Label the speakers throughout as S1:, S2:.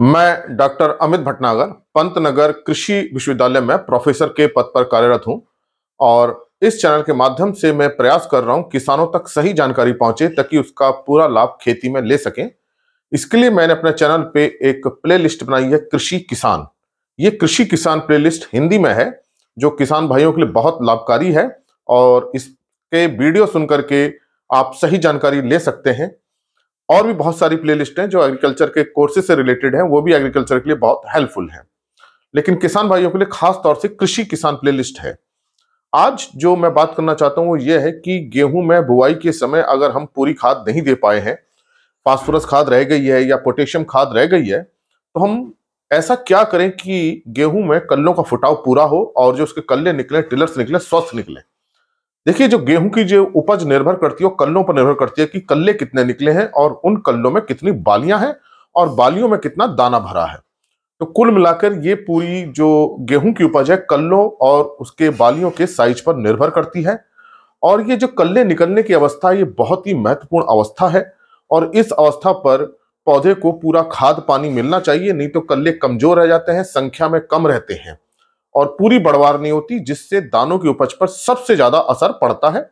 S1: मैं डॉक्टर अमित भटनागर पंतनगर कृषि विश्वविद्यालय में प्रोफेसर के पद पर कार्यरत हूं और इस चैनल के माध्यम से मैं प्रयास कर रहा हूं किसानों तक सही जानकारी पहुंचे ताकि उसका पूरा लाभ खेती में ले सकें इसके लिए मैंने अपने चैनल पे एक प्लेलिस्ट बनाई है कृषि किसान ये कृषि किसान प्ले हिंदी में है जो किसान भाइयों के लिए बहुत लाभकारी है और इसके वीडियो सुन करके आप सही जानकारी ले सकते हैं और भी बहुत सारी प्लेलिस्ट हैं जो एग्रीकल्चर के कोर्सेज से रिलेटेड हैं वो भी एग्रीकल्चर के लिए बहुत हेल्पफुल हैं लेकिन किसान भाइयों के लिए खास तौर से कृषि किसान प्लेलिस्ट है आज जो मैं बात करना चाहता हूँ वो ये है कि गेहूं में बुआई के समय अगर हम पूरी खाद नहीं दे पाए हैं फास्फोरस खाद रह गई है या पोटेशियम खाद रह गई है तो हम ऐसा क्या करें कि गेहूं में कल्लों का फुटाव पूरा हो और जो उसके कल्ले निकले टिलर्स निकले स्वस्थ निकले देखिए जो गेहूं की जो उपज निर्भर करती है वो कल्लों पर निर्भर करती है कि कल्ले कितने निकले हैं और उन कल्लों में कितनी बालियां हैं और बालियों में कितना दाना भरा है तो कुल मिलाकर ये पूरी जो गेहूं की उपज है कल्लों और उसके बालियों के साइज पर निर्भर करती है और ये जो कल्ले निकलने की अवस्था ये बहुत ही महत्वपूर्ण अवस्था है और इस अवस्था पर पौधे को पूरा खाद पानी मिलना चाहिए नहीं तो कल्ले कमजोर रह जाते हैं संख्या में कम रहते हैं और पूरी नहीं होती जिससे दानों की उपज पर सबसे ज्यादा असर पड़ता है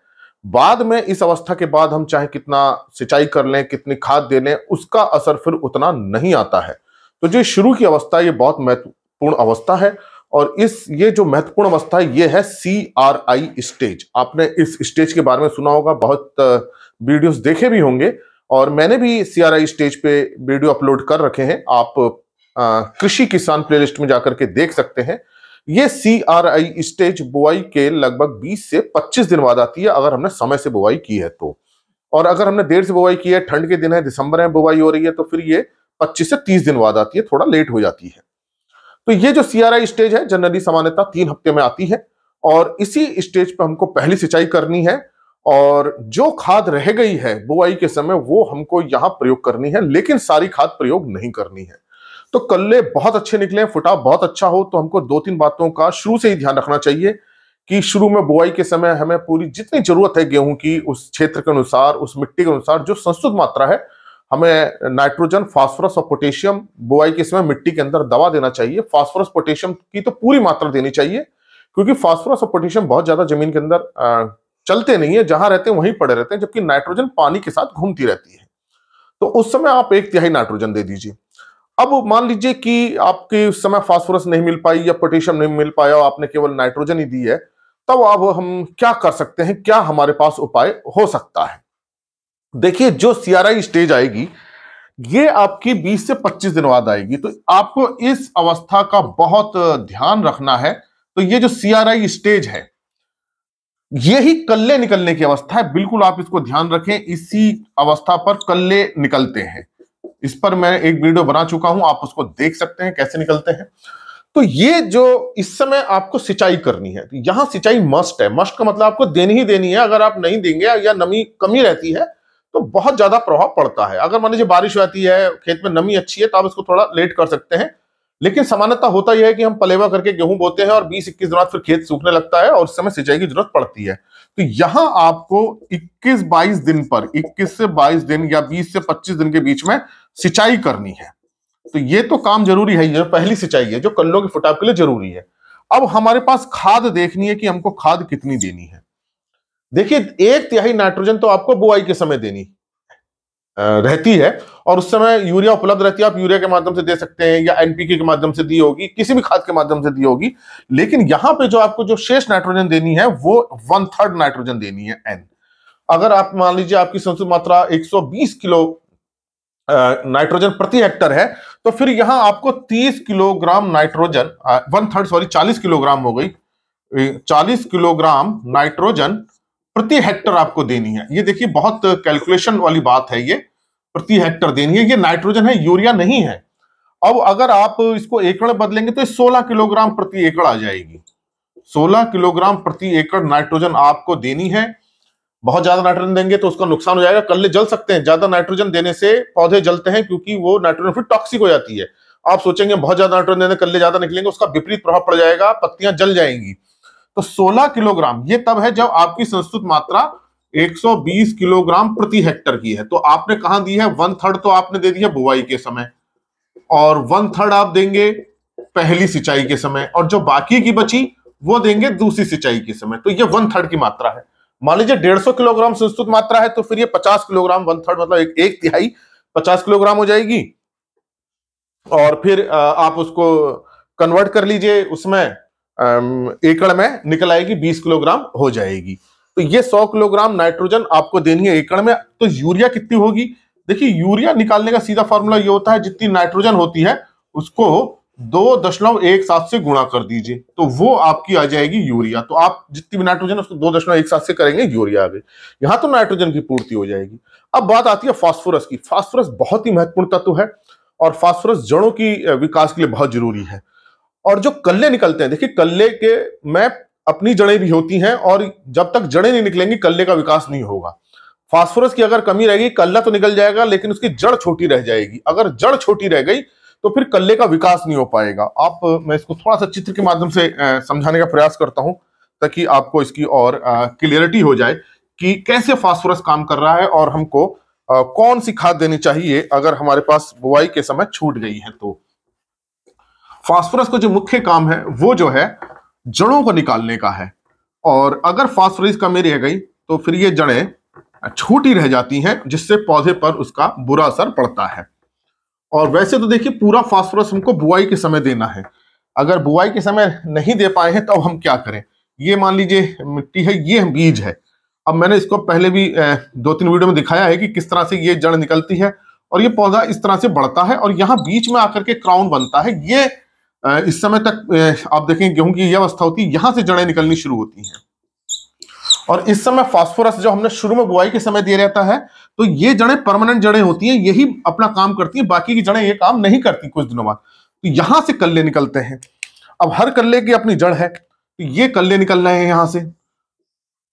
S1: बाद में इस अवस्था के बाद हम चाहे कितना सिंचाई कर लें कितनी खाद दे लें उसका असर फिर उतना नहीं आता है तो जो शुरू की अवस्था ये बहुत महत्वपूर्ण अवस्था है और इस ये जो महत्वपूर्ण अवस्था है ये है सी आर आई स्टेज आपने इस स्टेज के बारे में सुना होगा बहुत वीडियोस देखे भी होंगे और मैंने भी सी आर आई स्टेज पे वीडियो अपलोड कर रखे हैं आप कृषि किसान प्लेलिस्ट में जाकर के देख सकते हैं ये सी आर आई स्टेज बुआई के लगभग 20 से 25 दिन बाद आती है अगर हमने समय से बुआई की है तो और अगर हमने देर से बुआई की है ठंड के दिन है दिसंबर में बुआई हो रही है तो फिर ये 25 से 30 दिन बाद आती है थोड़ा लेट हो जाती है तो ये जो आई स्टेज है जनरली सामान्यता तीन हफ्ते में आती है और इसी स्टेज पर हमको पहली सिंचाई करनी है और जो खाद रह गई है बुआई के समय वो हमको यहाँ प्रयोग करनी है लेकिन सारी खाद प्रयोग नहीं करनी है तो कल्ले बहुत अच्छे निकले फुटा बहुत अच्छा हो तो हमको दो तीन बातों का शुरू से ही ध्यान रखना चाहिए कि शुरू में बुआई के समय हमें पूरी जितनी जरूरत है गेहूं की उस क्षेत्र के अनुसार उस मिट्टी के अनुसार जो संस्तुत मात्रा है हमें नाइट्रोजन फास्फोरस और पोटेशियम बुआई के समय मिट्टी के अंदर दवा देना चाहिए फास्फोरस पोटेशियम की तो पूरी मात्रा देनी चाहिए क्योंकि फास्फोरस और पोटेशियम बहुत ज्यादा जमीन के अंदर चलते नहीं है जहां रहते हैं वहीं पड़े रहते हैं जबकि नाइट्रोजन पानी के साथ घूमती रहती है तो उस समय आप एक तिहाई नाइट्रोजन दे दीजिए अब मान लीजिए कि आपके उस समय फास्फोरस नहीं मिल पाई या पोटेशियम नहीं मिल पाया और आपने केवल नाइट्रोजन ही दी है तब अब हम क्या कर सकते हैं क्या हमारे पास उपाय हो सकता है देखिए जो सीआरआई स्टेज आएगी ये आपकी 20 से 25 दिन बाद आएगी तो आपको इस अवस्था का बहुत ध्यान रखना है तो ये जो सीआरआई स्टेज है ये ही कल्ले निकलने की अवस्था है बिल्कुल आप इसको ध्यान रखें इसी अवस्था पर कल्ले निकलते हैं इस पर मैं एक वीडियो बना चुका हूं आप उसको देख सकते हैं कैसे निकलते हैं तो ये जो इस समय आपको सिंचाई करनी है तो यहां सिंचाई मस्ट है मस्ट का मतलब आपको देनी ही देनी है अगर आप नहीं देंगे या नमी कमी रहती है तो बहुत ज्यादा प्रभाव पड़ता है अगर मान लीजिए बारिश रहती है खेत में नमी अच्छी है तो आप इसको थोड़ा लेट कर सकते हैं लेकिन सामान्यता होता यह है कि हम पलेवा करके गेहूं बोते हैं और बीस इक्कीस दिन बाद फिर खेत सूखने लगता है और उस समय सिंचाई की जरूरत पड़ती है तो यहां आपको 21-22 दिन पर 21 से 22 दिन या 20 से 25 दिन के बीच में सिंचाई करनी है तो ये तो काम जरूरी है ये पहली सिंचाई है जो कल्लों के फुटाव के लिए जरूरी है अब हमारे पास खाद देखनी है कि हमको खाद कितनी देनी है देखिए एक तिहाई नाइट्रोजन तो आपको बुआई के समय देनी रहती है और उस समय यूरिया उपलब्ध रहती है आप यूरिया के माध्यम से दे सकते हैं या एनपीके के माध्यम से दी होगी किसी भी खाद के माध्यम से दी होगी लेकिन यहाँ पे जो आपको जो शेष नाइट्रोजन देनी है वो वन थर्ड नाइट्रोजन देनी है एन अगर आप मान लीजिए आपकी संसद मात्रा 120 किलो नाइट्रोजन प्रति हेक्टर है तो फिर यहां आपको 30 kilogram nitrogen one third sorry 40 kilogram हो गई 40 किलोग्राम नाइट्रोजन प्रति हेक्टर आपको देनी है ये देखिए बहुत कैलकुलेशन वाली बात है ये प्रति हेक्टर देनी है ये नाइट्रोजन है यूरिया नहीं है अब अगर आप इसको एकड़ बदलेंगे तो सोलह किलोग्राम प्रति एकड़ आ जाएगी सोलह किलोग्राम प्रति एकड़ नाइट्रोजन आपको देनी है बहुत ज्यादा नाइट्रोजन देंगे तो उसका नुकसान हो जाएगा कल्ले जल सकते हैं ज्यादा नाइट्रोजन देने से पौधे जलते हैं क्योंकि वो नाइट्रोजन फिर टॉक्सिक हो जाती है आप सोचेंगे बहुत ज्यादा नाइट्रोजन देने कल्ले ज्यादा निकलेंगे उसका विपरीत प्रभाव पड़ जाएगा पत्तियां जल जाएंगी तो सोलह किलोग्राम ये तब है जब आपकी संस्तुत मात्रा 120 किलोग्राम प्रति हेक्टर की है तो आपने कहा दी है वन थर्ड तो आपने दे दिया बुआई के समय और वन थर्ड आप देंगे पहली सिंचाई के समय और जो बाकी की बची वो देंगे दूसरी सिंचाई के समय तो ये वन थर्ड की मात्रा है मान लीजिए डेढ़ सौ किलोग्राम संस्तुत मात्रा है तो फिर ये पचास किलोग्राम वन थर्ड मतलब एक, एक तिहाई पचास किलोग्राम हो जाएगी और फिर आप उसको कन्वर्ट कर लीजिए उसमें एकड़ में निकल आएगी बीस किलोग्राम हो जाएगी तो ये सौ किलोग्राम नाइट्रोजन आपको देनी है एकड़ में तो यूरिया कितनी होगी देखिए यूरिया निकालने का सीधा फॉर्मूला ये होता है जितनी नाइट्रोजन होती है उसको दो दशमलव एक सात से गुणा कर दीजिए तो वो आपकी आ जाएगी यूरिया तो आप जितनी भी नाइट्रोजन उसको दो दशमलव एक सात से करेंगे यूरिया आगे यहां तो नाइट्रोजन की पूर्ति हो जाएगी अब बात आती है फास्फोरस की फास्फोरस बहुत ही महत्वपूर्ण तत्व है और फास्फोरस जड़ों की विकास के लिए बहुत जरूरी है और जो कल्ले निकलते हैं देखिए कल्ले के मैं अपनी जड़ें भी होती हैं और जब तक जड़ें नहीं निकलेंगी कल्ले का विकास नहीं होगा फास्फोरस की अगर कमी रहेगी कल्ला तो निकल जाएगा लेकिन उसकी जड़ छोटी रह जाएगी अगर जड़ छोटी रह गई तो फिर कल्ले का विकास नहीं हो पाएगा आप मैं इसको थोड़ा सा चित्र के माध्यम से समझाने का प्रयास करता हूं ताकि आपको इसकी और क्लियरिटी हो जाए कि कैसे फास्फोरस काम कर रहा है और हमको आ, कौन सी खाद देनी चाहिए अगर हमारे पास बुआई के समय छूट गई है तो फास्फोरस का जो मुख्य काम है वो जो है जड़ों को निकालने का है और अगर फास्फोरस कमी रह गई तो फिर ये जड़ें छोटी रह जाती हैं जिससे पौधे पर उसका बुरा असर पड़ता है और वैसे तो देखिए पूरा फास्फोरस हमको बुआई के समय देना है अगर बुआई के समय नहीं दे पाए हैं तो हम क्या करें ये मान लीजिए मिट्टी है ये बीज है अब मैंने इसको पहले भी दो तीन वीडियो में दिखाया है कि किस तरह से ये जड़ निकलती है और ये पौधा इस तरह से बढ़ता है और यहाँ बीच में आकर के क्राउन बनता है ये इस समय तक आप देखें गेहूं की यह अवस्था होती है यहां से जड़ें निकलनी शुरू होती हैं और इस समय फास्फोरस जो हमने शुरू में बुआई के समय दिया रहता है तो ये जड़ें परमानेंट जड़ें होती हैं यही अपना काम करती हैं बाकी की जड़ें ये काम नहीं करती कुछ दिनों बाद तो यहां से कल्ले निकलते हैं अब हर कल्ले की अपनी जड़ है तो ये कल्ले निकल रहे हैं यहां से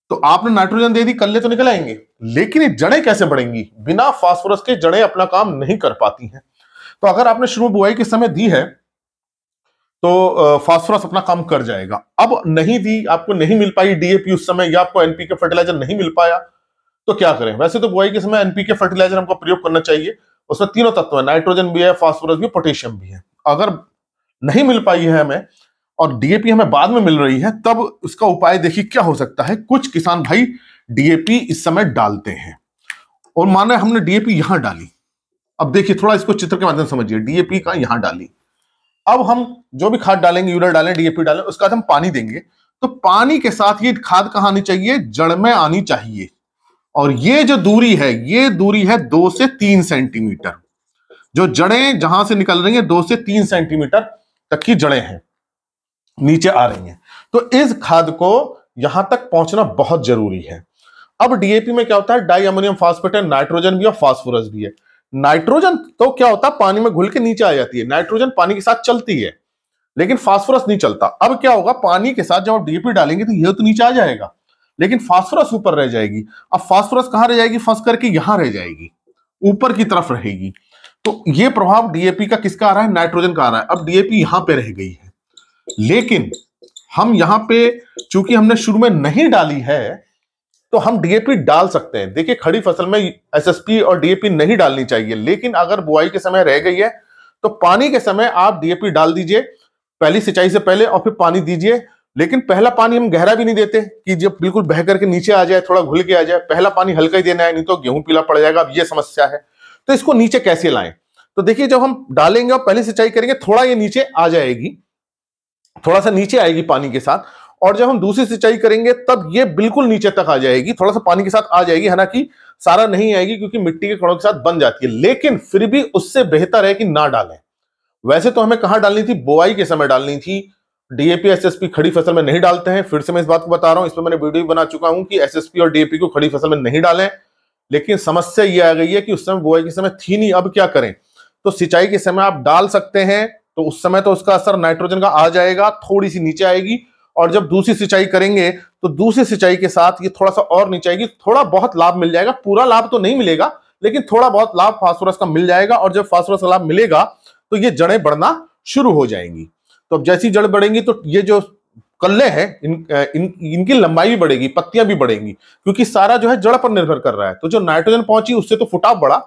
S1: तो आपने नाइट्रोजन दे दी कल्ले तो निकल आएंगे लेकिन ये जड़ें कैसे बढ़ेंगी बिना फॉस्फोरस के जड़ें अपना काम नहीं कर पाती हैं तो अगर आपने शुरू बुआई के समय दी है तो फास्फोरस अपना काम कर जाएगा अब नहीं दी आपको नहीं मिल पाई डीएपी उस समय या आपको एनपीके फर्टिलाइजर नहीं मिल पाया तो क्या करें वैसे तो बुआई के समय एनपीके फर्टिलाइजर हमको प्रयोग करना चाहिए उसमें तीनों तत्व है नाइट्रोजन भी है फॉस्फोरस भी पोटेशियम भी है अगर नहीं मिल पाई है हमें और डीएपी हमें बाद में मिल रही है तब उसका उपाय देखिए क्या हो सकता है कुछ किसान भाई डीएपी इस समय डालते हैं और माना हमने डीएपी यहां डाली अब देखिए थोड़ा इसको चित्र के माध्यम समझिए डीएपी का यहां डाली अब हम जो भी खाद डालेंगे यूरिया डालें डीएपी डालें उसके बाद हम पानी देंगे तो पानी के साथ ये खाद कहाँ आनी चाहिए जड़ में आनी चाहिए और ये जो दूरी है ये दूरी है दो से तीन सेंटीमीटर जो जड़ें जहां से निकल रही हैं दो से तीन सेंटीमीटर तक की जड़ें हैं नीचे आ रही हैं तो इस खाद को यहां तक पहुंचना बहुत जरूरी है अब डीएपी में क्या होता है डाई अमोनियम फॉस्फेट है नाइट्रोजन भी और फॉस्फोरस भी है नाइट्रोजन तो क्या होता है पानी में घुल के नीचे आ जाती है नाइट्रोजन पानी के साथ चलती है लेकिन फास्फोरस नहीं चलता अब क्या होगा पानी के साथ जब आप डीएपी डालेंगे तो यह तो नीचे आ जाएगा लेकिन फास्फोरस ऊपर रह जाएगी अब फास्फोरस कहां रह जाएगी फंस करके यहां रह जाएगी ऊपर की तरफ रहेगी तो यह प्रभाव डीएपी का किसका आ रहा है नाइट्रोजन का आ रहा है अब डीएपी यहां पर रह गई है लेकिन हम यहां पे चूंकि हमने शुरू में नहीं डाली है तो हम डीएपी डाल सकते हैं देखिए खड़ी फसल में एसएसपी और डीएपी नहीं डालनी चाहिए लेकिन अगर बुआई के समय रह गई है तो पानी के समय आप डीएपी डाल दीजिए पहली सिंचाई से पहले और फिर पानी दीजिए लेकिन पहला पानी हम गहरा भी नहीं देते कि जब बिल्कुल बह करके नीचे आ जाए थोड़ा घुल के आ जाए पहला पानी हल्का ही देना है नहीं तो गेहूं पीला पड़ जाएगा अब ये समस्या है तो इसको नीचे कैसे लाएं तो देखिए जब हम डालेंगे और पहले सिंचाई करेंगे थोड़ा ये नीचे आ जाएगी थोड़ा सा नीचे आएगी पानी के साथ और जब हम दूसरी सिंचाई करेंगे तब ये बिल्कुल नीचे तक आ जाएगी थोड़ा सा पानी के साथ आ जाएगी हालांकि सारा नहीं आएगी क्योंकि मिट्टी के कणों के साथ बन जाती है लेकिन फिर भी उससे बेहतर है कि ना डालें वैसे तो हमें कहां डालनी थी बुआई के समय डालनी थी डीएपी एस खड़ी फसल में नहीं डालते हैं फिर से मैं इस बात को बता रहा हूं इस पर मैंने वीडियो बना चुका हूं कि एस और डीएपी को खड़ी फसल में नहीं डालें लेकिन समस्या ये आ गई है कि उस समय बुआई के समय थी नहीं अब क्या करें तो सिंचाई के समय आप डाल सकते हैं तो उस समय तो उसका असर नाइट्रोजन का आ जाएगा थोड़ी सी नीचे आएगी और जब दूसरी सिंचाई करेंगे तो दूसरी सिंचाई के साथ ये थोड़ा सा और नीचे आएगी थोड़ा बहुत लाभ मिल जाएगा पूरा लाभ तो नहीं मिलेगा लेकिन थोड़ा बहुत लाभ फास्फोरस का मिल जाएगा और जब फास्फोरस का लाभ मिलेगा तो ये जड़ें बढ़ना शुरू हो जाएंगी तो अब जैसी जड़ बढ़ेंगी तो ये जो कल्ले हैं इन, इन इनकी लंबाई भी बढ़ेगी पत्तियां भी बढ़ेंगी क्योंकि सारा जो है जड़ पर निर्भर कर रहा है तो जो नाइट्रोजन पहुंची उससे तो फुटाव बढ़ा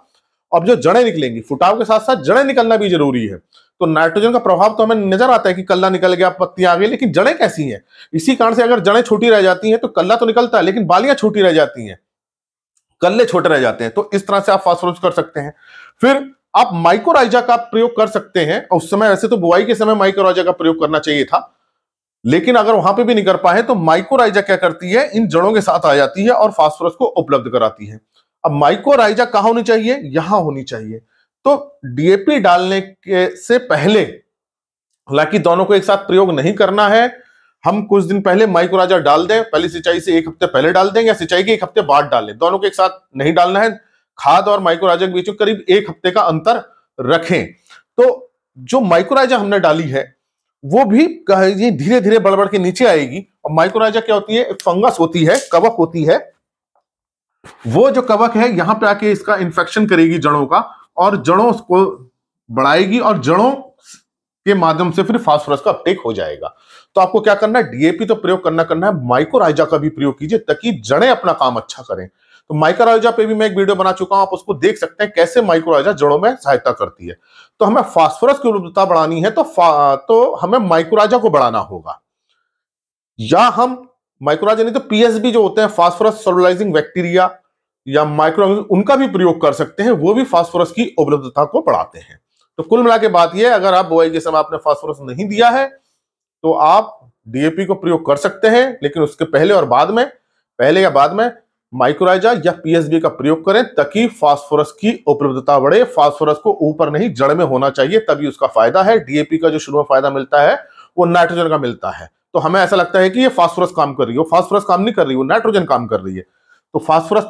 S1: अब जो जड़ें निकलेंगी फुटाव के साथ साथ जड़ें निकलना भी जरूरी है तो नाइट्रोजन का प्रभाव तो हमें नजर आता है कि कल्ला निकल गया पत्तियां आ गई लेकिन जड़ें कैसी हैं इसी कारण से अगर जड़ें छोटी रह जाती हैं तो कल्ला तो निकलता है लेकिन बालियां छोटी रह जाती हैं कल्ले छोटे रह जाते हैं तो इस तरह से आप फास्फोरस कर सकते हैं फिर आप माइक्रोराइजा का प्रयोग कर सकते हैं उस समय वैसे तो बुआई के समय माइक्रोराइजा का प्रयोग करना चाहिए था लेकिन अगर वहां पे भी नहीं कर पाए तो माइक्रोराइजा क्या करती है इन जड़ों के साथ आ जाती है और फास्फोरस को उपलब्ध कराती है अब माइक्रोराइजा कहा होनी चाहिए यहां होनी चाहिए तो डीएपी डालने के से पहले हालांकि दोनों को एक साथ प्रयोग नहीं करना है हम कुछ दिन पहले माइक्रोराजा डाल दें पहले सिंचाई से एक हफ्ते पहले डाल दें या सिंचाई के एक हफ्ते बाद डाल दें दोनों को एक साथ नहीं डालना है खाद और माइक्रोराजा के बीच में करीब एक हफ्ते का अंतर रखें तो जो माइक्रोराजा हमने डाली है वो भी ये धीरे धीरे बड़बड़ के नीचे आएगी और माइक्रोराजा क्या होती है एक फंगस होती है कवक होती है वो जो कवक है यहां पर आके इसका इन्फेक्शन करेगी जड़ों का और जड़ों को बढ़ाएगी और जड़ों के माध्यम से फिर फास्फोरस का अपटेक हो जाएगा तो आपको क्या करना है डीएपी तो प्रयोग करना करना है माइकोराइजा का भी प्रयोग कीजिए ताकि जड़ें अपना काम अच्छा करें तो माइक्रोराइजा पे भी मैं एक वीडियो बना चुका हूं आप उसको देख सकते हैं कैसे माइक्रोराइजा जड़ों में सहायता करती है तो हमें फास्फोरस की उपलब्धता बढ़ानी है तो तो हमें माइक्रोराइजा को बढ़ाना होगा या हम माइक्रोराइजा नहीं तो पीएसबी जो होते हैं फास्फोरस सोलराइजिंग बैक्टीरिया या माइक्रो उनका भी प्रयोग कर सकते हैं वो भी फास्फोरस की उपलब्धता को बढ़ाते हैं तो कुल मिला के बात यह अगर आप बोआई के समय आपने फास्फोरस नहीं दिया है तो आप डीएपी को प्रयोग कर सकते हैं लेकिन उसके पहले और बाद में पहले या बाद में माइक्रोराइजा या पीएसबी का प्रयोग करें ताकि फास्फोरस की उपलब्धता बढ़े फास्फोरस को ऊपर नहीं जड़ में होना चाहिए तभी उसका फायदा है डीएपी का जो शुरू में फायदा मिलता है वो नाइट्रोजन का मिलता है तो हमें ऐसा लगता है कि ये फास्फोरस काम कर रही है फास्फोरस काम नहीं कर रही वो नाइट्रोजन काम कर रही है तो फास्फोरस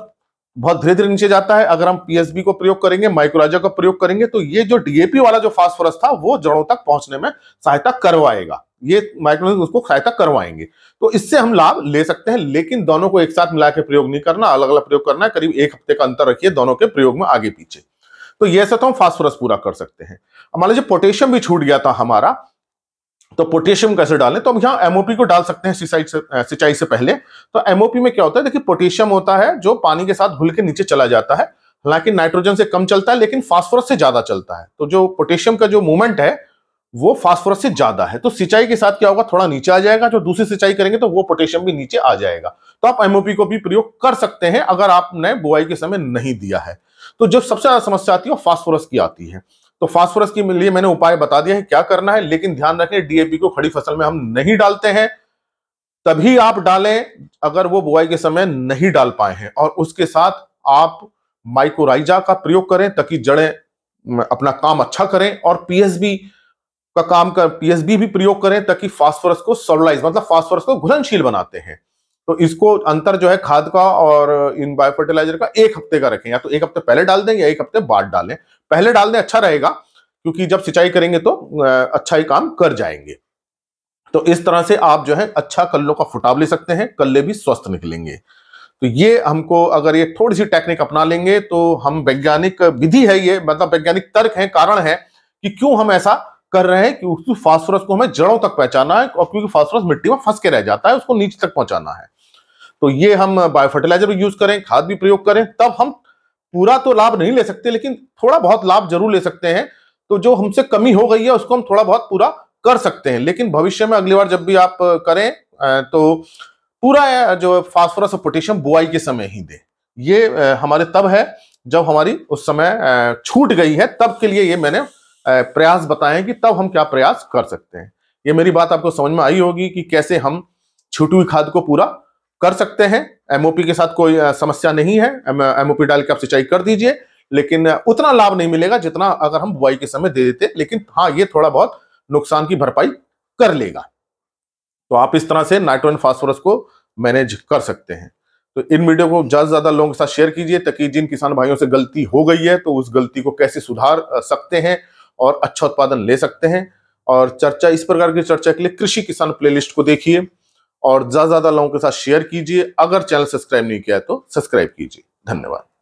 S1: बहुत धीरे धीरे नीचे जाता है अगर हम पीएसबी को प्रयोग करेंगे माइक्रोलाइजर का प्रयोग करेंगे तो ये जो डीएपी वाला जो फास्फोरस था वो जड़ों तक पहुंचने में सहायता करवाएगा ये माइक्रोलाइजर उसको सहायता करवाएंगे तो इससे हम लाभ ले सकते हैं लेकिन दोनों को एक साथ मिला के प्रयोग नहीं करना अलग अलग प्रयोग करना है करीब एक हफ्ते का अंतर रखिए दोनों के प्रयोग में आगे पीछे तो ये सब तो हम फास्फोरस पूरा कर सकते हैं हमारा जो पोटेशियम भी छूट गया था हमारा तो पोटेशियम कैसे डालें तो हम यहाँ एमओपी को डाल सकते हैं सिंचाई से सिंचाई से पहले तो एमओपी में क्या होता है देखिए पोटेशियम होता है जो पानी के साथ घुल के नीचे चला जाता है हालांकि नाइट्रोजन से कम चलता है लेकिन फास्फोरस से ज्यादा चलता है तो जो पोटेशियम का जो मूवमेंट है वो फास्फोरस से ज्यादा है तो सिंचाई के साथ क्या होगा थोड़ा नीचे आ जाएगा जो दूसरी सिंचाई करेंगे तो वो पोटेशियम भी नीचे आ जाएगा तो आप एमओपी को भी प्रयोग कर सकते हैं अगर आपने बुआई के समय नहीं दिया है तो जो सबसे ज्यादा समस्या आती है वो फास्फोरस की आती है तो फास्फोरस के लिए मैंने उपाय बता दिया है क्या करना है लेकिन ध्यान रखें डीएपी को खड़ी फसल में हम नहीं डालते हैं तभी आप डालें अगर वो बुआई के समय नहीं डाल पाए हैं और उसके साथ आप माइकोराइजा का प्रयोग करें ताकि जड़ें अपना काम अच्छा करें और पीएसबी का काम कर पीएसबी भी प्रयोग करें ताकि फास्फोरस को सोलराइज मतलब फास्फोरस को घुलनशील बनाते हैं तो इसको अंतर जो है खाद का और इन बायोफर्टिलाइजर का एक हफ्ते का रखें या तो एक हफ्ते पहले डाल दें या एक हफ्ते बाद डालें पहले डाल दें अच्छा रहेगा क्योंकि जब सिंचाई करेंगे तो अच्छा ही काम कर जाएंगे तो इस तरह से आप जो है अच्छा कल्लों का फुटाव ले सकते हैं कल्ले भी स्वस्थ निकलेंगे तो ये हमको अगर ये थोड़ी सी टेक्निक अपना लेंगे तो हम वैज्ञानिक विधि है ये मतलब वैज्ञानिक तर्क है कारण है कि क्यों हम ऐसा कर रहे हैं कि उस फास्फोरस को हमें जड़ों तक पहचाना है और क्योंकि फास्फोरस मिट्टी में फंस के रह जाता है उसको नीचे तक पहुंचाना है तो ये हम बायोफर्टिलाइजर भी यूज करें खाद भी प्रयोग करें तब हम पूरा तो लाभ नहीं ले सकते लेकिन थोड़ा बहुत लाभ जरूर ले सकते हैं तो जो हमसे कमी हो गई है उसको हम थोड़ा बहुत पूरा कर सकते हैं लेकिन भविष्य में अगली बार जब भी आप करें तो पूरा जो फास्फोरस और पोटेशियम बुआई के समय ही दें ये हमारे तब है जब हमारी उस समय छूट गई है तब के लिए ये मैंने प्रयास बताए हैं कि तब हम क्या प्रयास कर सकते हैं ये मेरी बात आपको समझ में आई होगी कि कैसे हम छूटी हुई खाद को पूरा कर सकते हैं एमओपी के साथ कोई समस्या नहीं है एमओपी डाल के आप सिंचाई कर दीजिए लेकिन उतना लाभ नहीं मिलेगा जितना अगर हम बुआई के समय दे देते लेकिन हाँ ये थोड़ा बहुत नुकसान की भरपाई कर लेगा तो आप इस तरह से नाइट्रोजन फास्फोरस को मैनेज कर सकते हैं तो इन वीडियो को ज़्यादा से ज़्यादा लोगों के साथ शेयर कीजिए ताकि जिन किसान भाइयों से गलती हो गई है तो उस गलती को कैसे सुधार सकते हैं और अच्छा उत्पादन ले सकते हैं और चर्चा इस प्रकार की चर्चा के लिए कृषि किसान प्लेलिस्ट को देखिए और ज़्यादा ज़्यादा लोगों के साथ शेयर कीजिए अगर चैनल सब्सक्राइब नहीं किया है तो सब्सक्राइब कीजिए धन्यवाद